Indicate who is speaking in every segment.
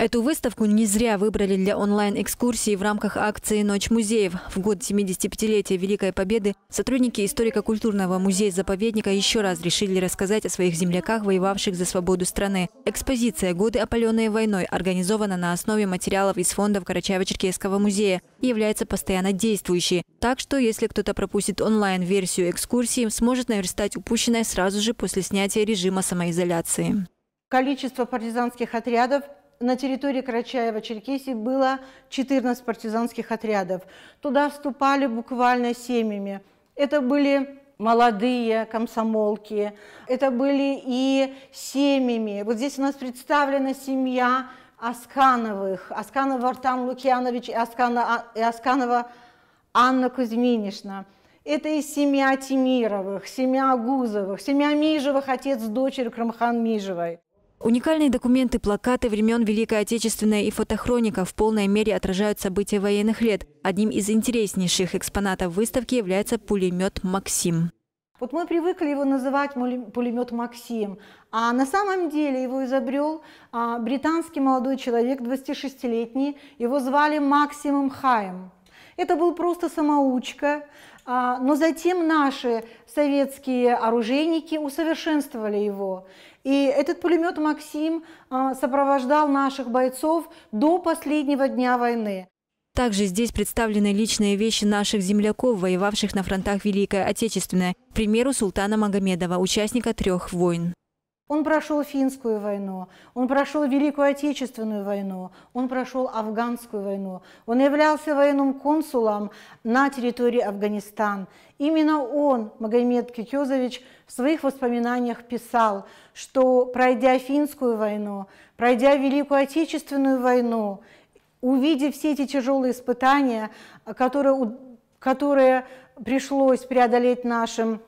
Speaker 1: Эту выставку не зря выбрали для онлайн-экскурсии в рамках акции «Ночь музеев». В год 75-летия Великой Победы сотрудники историко-культурного музея-заповедника еще раз решили рассказать о своих земляках, воевавших за свободу страны. Экспозиция «Годы, опаленные войной» организована на основе материалов из фондов Карачаево-Черкесского музея и является постоянно действующей. Так что, если кто-то пропустит онлайн-версию экскурсии, сможет наверстать упущенное сразу же после снятия режима самоизоляции.
Speaker 2: Количество партизанских отрядов на территории Карачаева-Черкесии было 14 партизанских отрядов. Туда вступали буквально семьями. Это были молодые комсомолки, это были и семьями. Вот здесь у нас представлена семья Аскановых, Асканова Артам Лукьянович и Аскана, а, и Асканова Анна Кузьминишна. Это и семья Тимировых, семья Гузовых, семья Мижевых, отец с дочерью Крамхан Мижевой.
Speaker 1: Уникальные документы, плакаты времен Великой Отечественной и фотохроника в полной мере отражают события военных лет. Одним из интереснейших экспонатов выставки является пулемет «Максим».
Speaker 2: Вот мы привыкли его называть пулемет «Максим», а на самом деле его изобрел а, британский молодой человек, 26-летний, его звали Максимум Хайм это был просто самоучка, а, но затем наши советские оружейники усовершенствовали его. И этот пулемет «Максим» а, сопровождал наших бойцов до последнего дня войны.
Speaker 1: Также здесь представлены личные вещи наших земляков, воевавших на фронтах Великой Отечественной, к примеру, Султана Магомедова, участника трех войн.
Speaker 2: Он прошел финскую войну, он прошел Великую Отечественную войну, он прошел афганскую войну, он являлся военным консулом на территории Афганистана. Именно он, Магомед Кикезович, в своих воспоминаниях писал, что пройдя финскую войну, пройдя Великую Отечественную войну, увидев все эти тяжелые испытания, которые, которые пришлось преодолеть нашим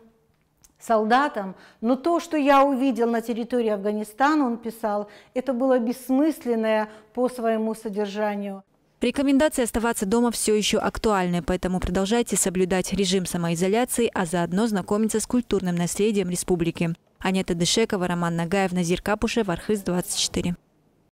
Speaker 2: солдатам, но то, что я увидел на территории Афганистана, он писал, это было бессмысленное по своему содержанию.
Speaker 1: Рекомендации оставаться дома все еще актуальны, поэтому продолжайте соблюдать режим самоизоляции, а заодно знакомиться с культурным наследием республики. Анета Дышекова, Роман Нагаев, Назир Капушев, Архиз 24.